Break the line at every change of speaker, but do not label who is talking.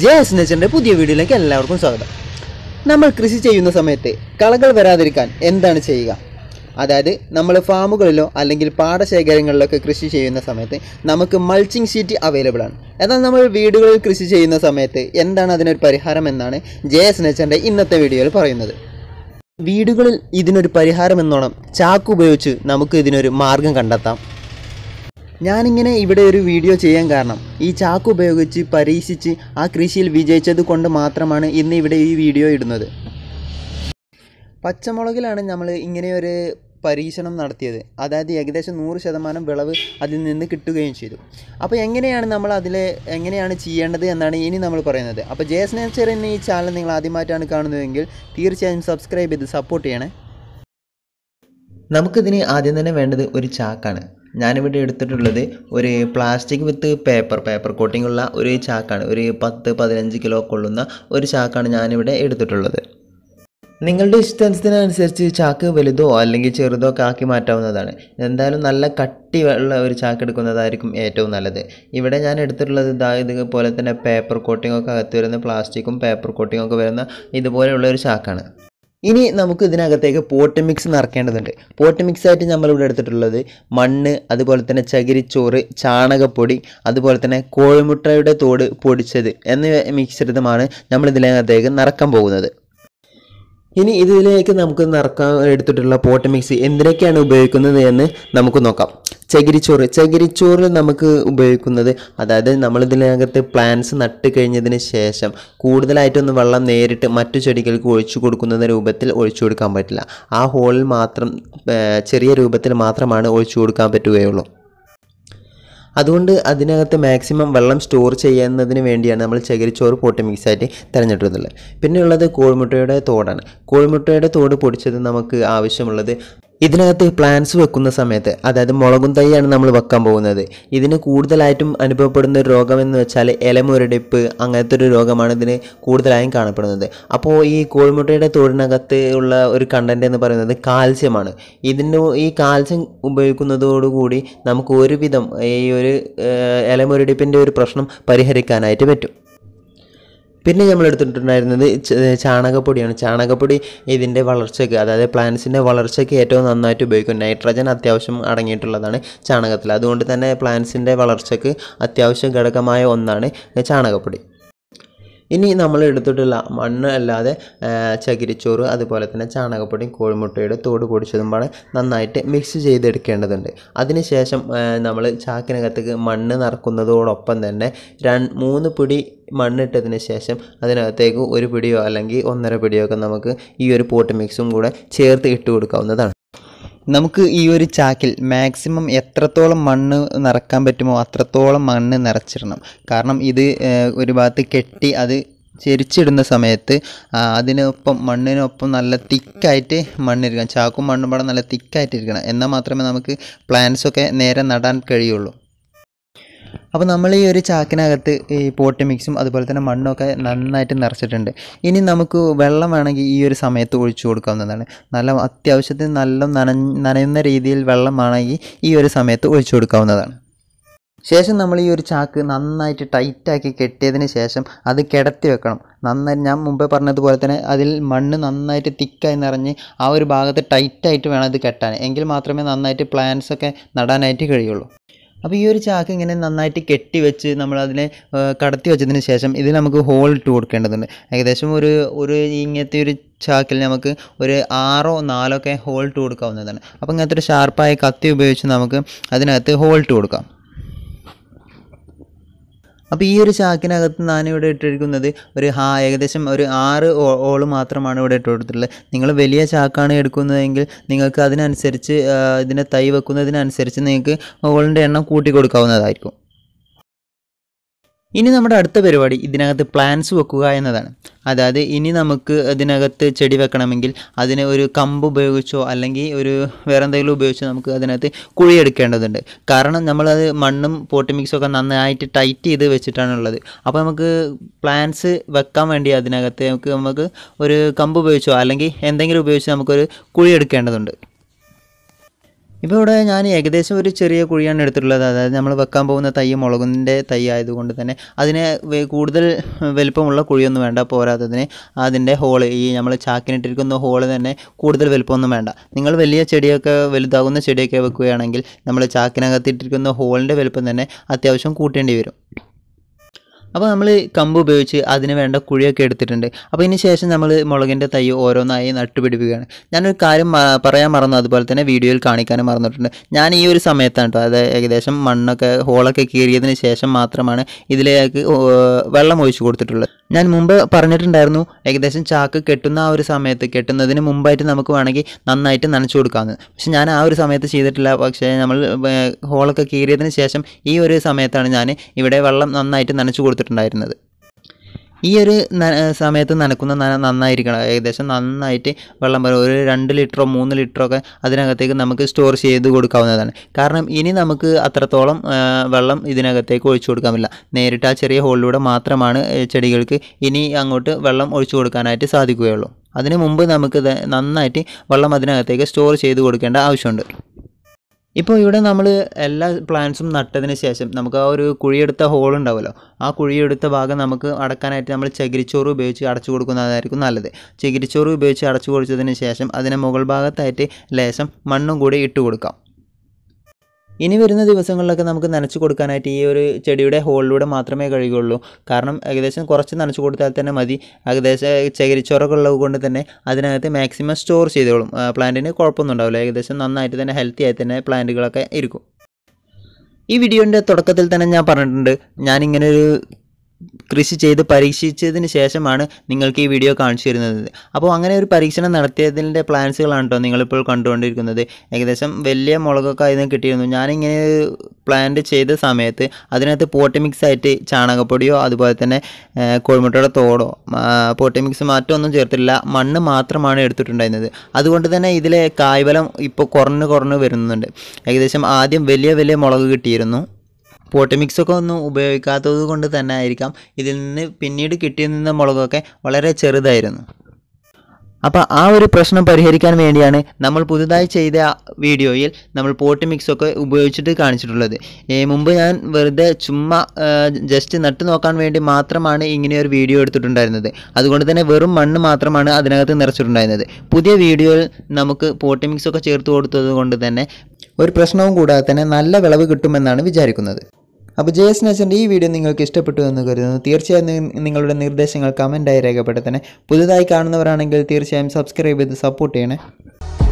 J S പുതിയ വീഡിയോയിലേക്ക് എല്ലാവർക്കും സ്വാഗതം നമ്മൾ കൃഷി ചെയ്യുന്ന സമയത്ത് കളകൾ വരാതിരിക്കാൻ എന്താണ് ചെയ്യുക അതായത് നമ്മൾ ഫാമുകളിലോ അല്ലെങ്കിൽ പാടശേഖരങ്ങളിലൊക്കെ കൃഷി ചെയ്യുന്ന സമയത്ത് നമുക്ക് മൾച്ചിങ് ഷീറ്റ് അവൈലബിൾ ആണ് എന്നാൽ നമ്മൾ വീടുകളിൽ കൃഷി ചെയ്യുന്ന സമയത്ത് എന്താണ് അതിനൊരു പരിഹാരം എന്നാണ് ജെ എസ് ഇന്നത്തെ വീഡിയോയിൽ പറയുന്നത് വീടുകളിൽ ഇതിനൊരു പരിഹാരം എന്നോണം ചാക്ക് ഉപയോഗിച്ച് നമുക്ക് ഇതിനൊരു മാർഗം കണ്ടെത്താം ഞാനിങ്ങനെ ഇവിടെ ഒരു വീഡിയോ ചെയ്യാൻ കാരണം ഈ ചാക്ക് ഉപയോഗിച്ച് പരീക്ഷിച്ച് ആ കൃഷിയിൽ വിജയിച്ചത് കൊണ്ട് മാത്രമാണ് ഇന്ന് ഇവിടെ ഈ വീഡിയോ ഇടുന്നത് പച്ചമുളകിലാണ് നമ്മൾ ഇങ്ങനെയൊരു പരീക്ഷണം നടത്തിയത് അതായത് ഏകദേശം നൂറ് ശതമാനം വിളവ് അതിൽ നിന്ന് കിട്ടുകയും ചെയ്തു അപ്പോൾ എങ്ങനെയാണ് നമ്മൾ അതിൽ എങ്ങനെയാണ് ചെയ്യേണ്ടത് എന്നാണ് ഇനി നമ്മൾ പറയുന്നത് അപ്പോൾ ജേസ് നേച്ചർ എന്ന ഈ ചാനൽ നിങ്ങൾ ആദ്യമായിട്ടാണ് കാണുന്നതെങ്കിൽ തീർച്ചയായും സബ്സ്ക്രൈബ് ചെയ്ത് സപ്പോർട്ട് ചെയ്യണേ നമുക്കിതിന് ആദ്യം തന്നെ വേണ്ടത് ഒരു ചാക്കാണ് ഞാനിവിടെ എടുത്തിട്ടുള്ളത് ഒരു plastic with paper paper coating ഉള്ള ഒരു ചാക്കാണ് ഒരു പത്ത് പതിനഞ്ച് കിലോ കൊള്ളുന്ന ഒരു ചാക്കാണ് ഞാനിവിടെ എടുത്തിട്ടുള്ളത് നിങ്ങളുടെ ഇഷ്ടത്തിനനുസരിച്ച് ചാക്ക് വലുതോ അല്ലെങ്കിൽ ചെറുതോ ഒക്കെ ആക്കി മാറ്റാവുന്നതാണ് എന്തായാലും നല്ല കട്ടിയുള്ള ഒരു ചാക്ക് എടുക്കുന്നതായിരിക്കും ഏറ്റവും നല്ലത് ഇവിടെ ഞാൻ എടുത്തിട്ടുള്ളത് ഇതാ ഇതുപോലെ തന്നെ പേപ്പർ കോട്ടിംഗ് ഒക്കെ അകത്ത് വരുന്ന പ്ലാസ്റ്റിക്കും പേപ്പർ കോട്ടിംഗ് ഒക്കെ വരുന്ന ഇതുപോലെയുള്ള ഒരു ചാക്കാണ് ഇനി നമുക്ക് ഇതിനകത്തേക്ക് പോട്ട് മിക്സ് നിറക്കേണ്ടതുണ്ട് പോട്ട് മിക്സ് ആയിട്ട് നമ്മളിവിടെ എടുത്തിട്ടുള്ളത് മണ്ണ് അതുപോലെ തന്നെ ചകിരിച്ചോറ് ചാണകപ്പൊടി അതുപോലെ തന്നെ കോഴിമുട്ടയുടെ തോട് പൊടിച്ചത് എന്നിവ മിക്സ് ചെയ്തതുമാണ് നമ്മൾ ഇതിനകത്തേക്ക് നിറക്കാൻ പോകുന്നത് ഇനി ഇതിലേക്ക് നമുക്ക് നിറക്കാൻ എടുത്തിട്ടുള്ള പോട്ട് മിക്സ് എന്തിനൊക്കെയാണ് ഉപയോഗിക്കുന്നത് എന്ന് നമുക്ക് നോക്കാം ചകിരിച്ചോറ് ചകിരിച്ചോറിൽ നമുക്ക് ഉപയോഗിക്കുന്നത് അതായത് നമ്മളിതിനകത്ത് പ്ലാന്റ്സ് നട്ട് കഴിഞ്ഞതിന് ശേഷം കൂടുതലായിട്ടൊന്നും വെള്ളം നേരിട്ട് മറ്റു ചെടികൾക്ക് ഒഴിച്ചു കൊടുക്കുന്ന രൂപത്തിൽ ഒഴിച്ചു കൊടുക്കാൻ പറ്റില്ല ആ ഹോളിൽ മാത്രം ചെറിയ രൂപത്തിൽ മാത്രമാണ് ഒഴിച്ചു കൊടുക്കാൻ പറ്റുകയുള്ളൂ അതുകൊണ്ട് അതിനകത്ത് മാക്സിമം വെള്ളം സ്റ്റോർ ചെയ്യുന്നതിന് വേണ്ടിയാണ് നമ്മൾ ചകിരിച്ചോറ് പൊട്ടി മിക്സായിട്ട് തിരഞ്ഞെടുക്കുന്നത് പിന്നെ ഉള്ളത് കോഴിമുട്ടയുടെ തോടാണ് കോഴിമുട്ടയുടെ തോട് പൊടിച്ചത് നമുക്ക് ആവശ്യമുള്ളത് ഇതിനകത്ത് പ്ലാന്റ്സ് വെക്കുന്ന സമയത്ത് അതായത് മുളകും തൈയാണ് നമ്മൾ വെക്കാൻ പോകുന്നത് ഇതിന് കൂടുതലായിട്ടും അനുഭവപ്പെടുന്ന ഒരു രോഗമെന്ന് വെച്ചാൽ ഇലമുരടിപ്പ് അങ്ങനത്തെ ഒരു രോഗമാണ് ഇതിന് കൂടുതലായും കാണപ്പെടുന്നത് അപ്പോൾ ഈ കോഴിമുട്ടയുടെ തോടിനകത്ത് ഉള്ള ഒരു കണ്ടന്റ് എന്ന് പറയുന്നത് കാൽസ്യമാണ് ഇതിന് ഈ കാൽസ്യം ഉപയോഗിക്കുന്നതോടുകൂടി നമുക്ക് ഒരുവിധം ഈ ഒരു ഇലമുരടിപ്പിൻ്റെ ഒരു പ്രശ്നം പരിഹരിക്കാനായിട്ട് പറ്റും പിന്നെ നമ്മൾ എടുത്തിട്ടുണ്ടായിരുന്നത് ചാണകപ്പൊടിയാണ് ചാണകപ്പൊടി ഇതിൻ്റെ വളർച്ചയ്ക്ക് അതായത് പ്ലാന്റ്സിൻ്റെ വളർച്ചയ്ക്ക് ഏറ്റവും നന്നായിട്ട് ഉപയോഗിക്കും നൈട്രജൻ അത്യാവശ്യം അടങ്ങിയിട്ടുള്ളതാണ് ചാണകത്തിൽ അതുകൊണ്ട് തന്നെ പ്ലാന്റ്സിൻ്റെ വളർച്ചയ്ക്ക് അത്യാവശ്യം ഘടകമായ ഒന്നാണ് ചാണകപ്പൊടി ഇനി നമ്മൾ എടുത്തിട്ടുള്ള മണ്ണ് അല്ലാതെ ചകിരിച്ചോറ് അതുപോലെ തന്നെ ചാണകപ്പൊടിയും കോഴിമുട്ടയുടെ തോട് പൊടിച്ചതുമാണ് നന്നായിട്ട് മിക്സ് ചെയ്തെടുക്കേണ്ടതുണ്ട് അതിനുശേഷം നമ്മൾ ചാക്കിനകത്തേക്ക് മണ്ണ് നിറക്കുന്നതോടൊപ്പം തന്നെ രണ്ട് മൂന്ന് പിടി മണ്ണിട്ടതിന് ശേഷം അതിനകത്തേക്ക് ഒരു പിടിയോ അല്ലെങ്കിൽ ഒന്നര പിടിയോ ഒക്കെ നമുക്ക് ഈ ഒരു പോട്ട് മിക്സും കൂടെ ചേർത്ത് ഇട്ട് കൊടുക്കാവുന്നതാണ് നമുക്ക് ഈ ഒരു ചാക്കിൽ മാക്സിമം എത്രത്തോളം മണ്ണ് നിറക്കാൻ പറ്റുമോ അത്രത്തോളം മണ്ണ് നിറച്ചിടണം കാരണം ഇത് ഒരു ഭാഗത്ത് കെട്ടി അത് ചെരിച്ചിടുന്ന സമയത്ത് അതിനൊപ്പം മണ്ണിനൊപ്പം നല്ല തിക്കായിട്ട് മണ്ണിരിക്കണം ചാക്കും മണ്ണും പാടം നല്ല തിക്കായിട്ടിരിക്കണം എന്നാൽ മാത്രമേ നമുക്ക് പ്ലാന്റ്സൊക്കെ നേരെ നടാൻ കഴിയുള്ളൂ അപ്പോൾ നമ്മൾ ഈ ഒരു ചാക്കിനകത്ത് ഈ പോട്ട് മിക്സും അതുപോലെ തന്നെ മണ്ണൊക്കെ നന്നായിട്ട് നിറച്ചിട്ടുണ്ട് ഇനി നമുക്ക് വെള്ളം വേണമെങ്കിൽ ഈ ഒരു സമയത്ത് ഒഴിച്ചു കൊടുക്കാവുന്നതാണ് നല്ല അത്യാവശ്യത്തിന് നല്ല നന നനയുന്ന രീതിയിൽ വെള്ളം വേണമെങ്കിൽ ഈ ഒരു സമയത്ത് ഒഴിച്ചു കൊടുക്കാവുന്നതാണ് ശേഷം നമ്മൾ ഈ ഒരു ചാക്ക് നന്നായിട്ട് ടൈറ്റാക്കി കെട്ടിയതിന് ശേഷം അത് കിടത്തി വെക്കണം നന്നായി ഞാൻ മുമ്പേ പറഞ്ഞതുപോലെ തന്നെ അതിൽ മണ്ണ് നന്നായിട്ട് തിക്കായി നിറഞ്ഞ് ആ ഒരു ഭാഗത്ത് ടൈറ്റായിട്ട് വേണം അത് കെട്ടാൻ എങ്കിൽ മാത്രമേ നന്നായിട്ട് പ്ലാന്റ്സൊക്കെ നടാനായിട്ട് കഴിയുള്ളൂ അപ്പോൾ ഈ ഒരു ചാക്ക് ഇങ്ങനെ നന്നായിട്ട് കെട്ടി വെച്ച് നമ്മളതിനെ കടത്തി വെച്ചതിന് ശേഷം ഇതിൽ നമുക്ക് ഹോൾ ഇട്ട് കൊടുക്കേണ്ടതുണ്ട് ഏകദേശം ഒരു ഒരു ഇങ്ങനത്തെ ഒരു ചാക്കിൽ നമുക്ക് ഒരു ആറോ നാലോ ഒക്കെ ഹോൾ ഇട്ട് കൊടുക്കാവുന്നതാണ് അപ്പോൾ ഇങ്ങനത്തെ ഒരു ഷാർപ്പായ കത്തി ഉപയോഗിച്ച് നമുക്ക് അതിനകത്ത് ഹോൾ ഇട്ട് കൊടുക്കാം അപ്പോൾ ഈ ഒരു ചാക്കിനകത്ത് ഞാൻ ഇവിടെ ഇട്ടിരിക്കുന്നത് ഒരു ഹാ ഏകദേശം ഒരു ആറ് ഓള് മാത്രമാണ് ഇവിടെ ഇട്ട് കൊടുത്തിട്ടുള്ളത് നിങ്ങൾ വലിയ ചാക്കാണ് എടുക്കുന്നതെങ്കിൽ നിങ്ങൾക്ക് അതിനനുസരിച്ച് ഇതിനെ തൈ വെക്കുന്നതിനനുസരിച്ച് നിങ്ങൾക്ക് ഓളിൻ്റെ എണ്ണം കൂട്ടി കൊടുക്കാവുന്നതായിരിക്കും ഇനി നമ്മുടെ അടുത്ത പരിപാടി ഇതിനകത്ത് പ്ലാന്റ്സ് വെക്കുക എന്നതാണ് അതായത് ഇനി നമുക്ക് അതിനകത്ത് ചെടി വെക്കണമെങ്കിൽ അതിന് ഒരു കമ്പ് ഉപയോഗിച്ചോ അല്ലെങ്കിൽ ഒരു വേറെ എന്തെങ്കിലും ഉപയോഗിച്ചോ നമുക്ക് അതിനകത്ത് കുഴിയെടുക്കേണ്ടതുണ്ട് കാരണം നമ്മളത് മണ്ണും പോട്ട് ഒക്കെ നന്നായിട്ട് ടൈറ്റ് ചെയ്ത് വെച്ചിട്ടാണുള്ളത് അപ്പോൾ നമുക്ക് പ്ലാന്റ്സ് വെക്കാൻ വേണ്ടി അതിനകത്ത് നമുക്ക് നമുക്ക് ഒരു കമ്പ് ഉപയോഗിച്ചോ അല്ലെങ്കിൽ എന്തെങ്കിലും ഉപയോഗിച്ച് നമുക്കൊരു കുഴിയെടുക്കേണ്ടതുണ്ട് ഇപ്പോൾ ഇവിടെ ഞാൻ ഏകദേശം ഒരു ചെറിയ കുഴിയാണ് എടുത്തിട്ടുള്ളത് അതായത് നമ്മൾ വെക്കാൻ പോകുന്ന തൈ മുളകിൻ്റെ തൈ ആയതുകൊണ്ട് തന്നെ അതിന് കൂടുതൽ വലുപ്പമുള്ള കുഴിയൊന്നും വേണ്ട പോരാത്തതിന് അതിൻ്റെ ഹോള് ഈ നമ്മൾ ചാക്കിനിട്ടിരിക്കുന്ന ഹോള് തന്നെ കൂടുതൽ വലിപ്പമൊന്നും വേണ്ട നിങ്ങൾ വലിയ ചെടിയൊക്കെ വലുതാകുന്ന ചെടിയൊക്കെ വെക്കുകയാണെങ്കിൽ നമ്മൾ ചാക്കിനകത്തിട്ടിരിക്കുന്ന ഹോളിൻ്റെ വലുപ്പം തന്നെ അത്യാവശ്യം കൂട്ടേണ്ടി വരും അപ്പോൾ നമ്മൾ കമ്പ് ഉപയോഗിച്ച് അതിന് വേണ്ട കുഴിയൊക്കെ എടുത്തിട്ടുണ്ട് അപ്പോൾ ഇതിന് ശേഷം നമ്മൾ മുളകിൻ്റെ തൈ ഓരോന്നായി നട്ടുപിടിപ്പിക്കുകയാണ് ഞാനൊരു കാര്യം പറയാൻ മറന്നു അതുപോലെ തന്നെ വീഡിയോയിൽ കാണിക്കാനും മറന്നിട്ടുണ്ട് ഞാൻ ഈ ഒരു സമയത്താണ് കേട്ടോ അതായത് ഏകദേശം മണ്ണൊക്കെ ഹോളൊക്കെ കീറിയതിന് ശേഷം മാത്രമാണ് ഇതിലേക്ക് വെള്ളം ഒഴിച്ചു കൊടുത്തിട്ടുള്ളത് ഞാൻ മുമ്പ് പറഞ്ഞിട്ടുണ്ടായിരുന്നു ഏകദേശം ചാക്ക് കെട്ടുന്ന ആ ഒരു സമയത്ത് കെട്ടുന്നതിന് മുമ്പായിട്ട് നമുക്ക് വേണമെങ്കിൽ നന്നായിട്ട് നനച്ചു കൊടുക്കാമെന്ന് പക്ഷേ ഞാൻ ആ ഒരു സമയത്ത് ചെയ്തിട്ടില്ല പക്ഷേ നമ്മൾ ഹോളൊക്കെ കീറിയതിന് ശേഷം ഈ ഒരു സമയത്താണ് ഞാൻ ഇവിടെ വെള്ളം നന്നായിട്ട് നനച്ചു കൊടുത്തിട്ടുള്ളത് ചെയ്തിട്ടുണ്ടായിരുന്നത് ഈ ഒരു സമയത്ത് നനക്കുന്ന നന നന്നായിരിക്കണം ഏകദേശം നന്നായിട്ട് വെള്ളം വരും ഒരു രണ്ട് ലിറ്ററോ മൂന്ന് ലിറ്ററോ ഒക്കെ അതിനകത്തേക്ക് നമുക്ക് സ്റ്റോർ ചെയ്ത് കൊടുക്കാവുന്നതാണ് കാരണം ഇനി നമുക്ക് അത്രത്തോളം വെള്ളം ഇതിനകത്തേക്ക് ഒഴിച്ചു കൊടുക്കാൻ പറ്റില്ല നേരിട്ട് ആ ചെറിയ ഹോളിലൂടെ മാത്രമാണ് ചെടികൾക്ക് ഇനി അങ്ങോട്ട് വെള്ളം ഒഴിച്ചു കൊടുക്കാനായിട്ട് സാധിക്കുകയുള്ളൂ അതിനു മുമ്പ് നമുക്ക് നന്നായിട്ട് വെള്ളം അതിനകത്തേക്ക് സ്റ്റോർ ചെയ്ത് കൊടുക്കേണ്ട ആവശ്യമുണ്ട് ഇപ്പോൾ ഇവിടെ നമ്മൾ എല്ലാ പ്ലാന്റ്സും നട്ടതിന് ശേഷം നമുക്ക് ആ ഒരു കുഴിയെടുത്ത ഹോൾ ഉണ്ടാവുമല്ലോ ആ കുഴിയെടുത്ത ഭാഗം നമുക്ക് അടക്കാനായിട്ട് നമ്മൾ ചകിരിച്ചോറ് ഉപയോഗിച്ച് അടച്ചു കൊടുക്കുന്നതായിരിക്കും നല്ലത് ചകിരിച്ചോറ് ഉപയോഗിച്ച് അടച്ചു കൊടുത്തതിന് ശേഷം അതിന് മുകൾ ഭാഗത്തായിട്ട് ലേശം മണ്ണും കൂടി ഇട്ട് കൊടുക്കാം ഇനി വരുന്ന ദിവസങ്ങളിലൊക്കെ നമുക്ക് നനച്ചു കൊടുക്കാനായിട്ട് ഈ ഒരു ചെടിയുടെ ഹോളിലൂടെ മാത്രമേ കഴിയുള്ളൂ കാരണം ഏകദേശം കുറച്ച് നനച്ചു കൊടുത്താൽ തന്നെ മതി ഏകദേശം ചകിരിച്ചോറൊക്കെ ഉള്ളത് കൊണ്ട് തന്നെ അതിനകത്ത് മാക്സിമം സ്റ്റോർ ചെയ്തോളും പ്ലാന്റിന് കുഴപ്പമൊന്നും ഉണ്ടാവില്ല ഏകദേശം നന്നായിട്ട് തന്നെ ഹെൽത്തി ആയി തന്നെ പ്ലാന്റുകളൊക്കെ ഇരിക്കും ഈ വീഡിയോൻ്റെ തുടക്കത്തിൽ തന്നെ ഞാൻ പറഞ്ഞിട്ടുണ്ട് ഞാനിങ്ങനെ ഒരു കൃഷി ചെയ്ത് പരീക്ഷിച്ചതിന് ശേഷമാണ് നിങ്ങൾക്ക് ഈ വീഡിയോ കാണിച്ചു തരുന്നത് അപ്പോൾ അങ്ങനെ ഒരു പരീക്ഷണം നടത്തിയതിൻ്റെ പ്ലാൻസുകളാണ് കേട്ടോ നിങ്ങളിപ്പോൾ കണ്ടുകൊണ്ടിരിക്കുന്നത് ഏകദേശം വലിയ മുളകൊക്കെ അതിന് കിട്ടിയിരുന്നു ഞാനിങ്ങനെ പ്ലാന്റ് ചെയ്ത സമയത്ത് അതിനകത്ത് പോട്ടി മിക്സ് ആയിട്ട് ചാണകപ്പൊടിയോ അതുപോലെ തന്നെ കോഴിമുട്ടയുടെ തോടോ പോട്ടി മിക്സ് മാറ്റോ ഒന്നും ചേർത്തില്ല മണ്ണ് മാത്രമാണ് എടുത്തിട്ടുണ്ടായിരുന്നത് അതുകൊണ്ട് തന്നെ ഇതിലെ കായ്വലം ഇപ്പോൾ കുറഞ്ഞ് കുറഞ്ഞ് വരുന്നുണ്ട് ഏകദേശം ആദ്യം വലിയ വലിയ മുളക് കിട്ടിയിരുന്നു പോട്ട് മിക്സൊക്കെ ഒന്നും ഉപയോഗിക്കാത്തത് കൊണ്ട് തന്നെ ആയിരിക്കാം ഇതിൽ നിന്ന് പിന്നീട് കിട്ടി നിന്ന മുളകൊക്കെ വളരെ ചെറുതായിരുന്നു അപ്പോൾ ആ ഒരു പ്രശ്നം പരിഹരിക്കാൻ വേണ്ടിയാണ് നമ്മൾ പുതുതായി ചെയ്ത വീഡിയോയിൽ നമ്മൾ പോട്ട് മിക്സൊക്കെ ഉപയോഗിച്ചിട്ട് കാണിച്ചിട്ടുള്ളത് മുമ്പ് ഞാൻ വെറുതെ ചുമ്മാ ജസ്റ്റ് നട്ട് നോക്കാൻ വേണ്ടി മാത്രമാണ് ഇങ്ങനെ ഒരു വീഡിയോ എടുത്തിട്ടുണ്ടായിരുന്നത് അതുകൊണ്ട് തന്നെ വെറും മണ്ണ് മാത്രമാണ് അതിനകത്ത് നിറച്ചിട്ടുണ്ടായിരുന്നത് പുതിയ വീഡിയോയിൽ നമുക്ക് പോട്ട് മിക്സൊക്കെ ചേർത്ത് കൊടുത്തത് കൊണ്ട് തന്നെ ഒരു പ്രശ്നവും കൂടാതെ തന്നെ നല്ല വിളവ് കിട്ടുമെന്നാണ് വിചാരിക്കുന്നത് അപ്പോൾ ജെ എസ് നേച്ചറിൻ്റെ ഈ വീഡിയോ നിങ്ങൾക്ക് ഇഷ്ടപ്പെട്ടു എന്ന് കരുതുന്നു തീർച്ചയായും നിങ്ങളുടെ നിർദ്ദേശങ്ങൾ കമൻറ്റായി രേഖപ്പെടുത്തണേ പുതുതായി കാണുന്നവരാണെങ്കിൽ തീർച്ചയായും സബ്സ്ക്രൈബ് ചെയ്ത് സപ്പോർട്ട് ചെയ്യണേ